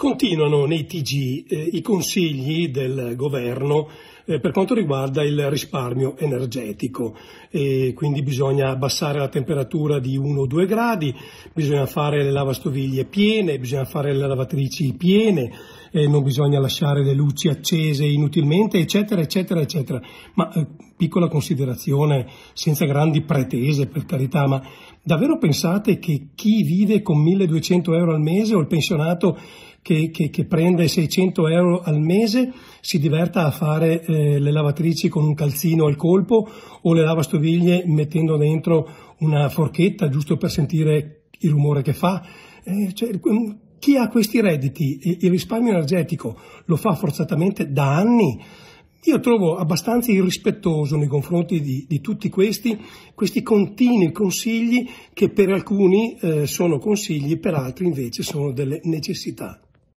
Continuano nei TG eh, i consigli del governo eh, per quanto riguarda il risparmio energetico, e quindi bisogna abbassare la temperatura di 1-2 gradi, bisogna fare le lavastoviglie piene, bisogna fare le lavatrici piene, eh, non bisogna lasciare le luci accese inutilmente, eccetera, eccetera, eccetera. Ma eh, piccola considerazione, senza grandi pretese per carità, ma Davvero pensate che chi vive con 1200 euro al mese o il pensionato che, che, che prende 600 euro al mese si diverta a fare eh, le lavatrici con un calzino al colpo o le lavastoviglie mettendo dentro una forchetta giusto per sentire il rumore che fa? Eh, cioè, mm, chi ha questi redditi e il risparmio energetico lo fa forzatamente da anni io trovo abbastanza irrispettoso nei confronti di, di tutti questi, questi continui consigli che per alcuni eh, sono consigli, per altri invece sono delle necessità.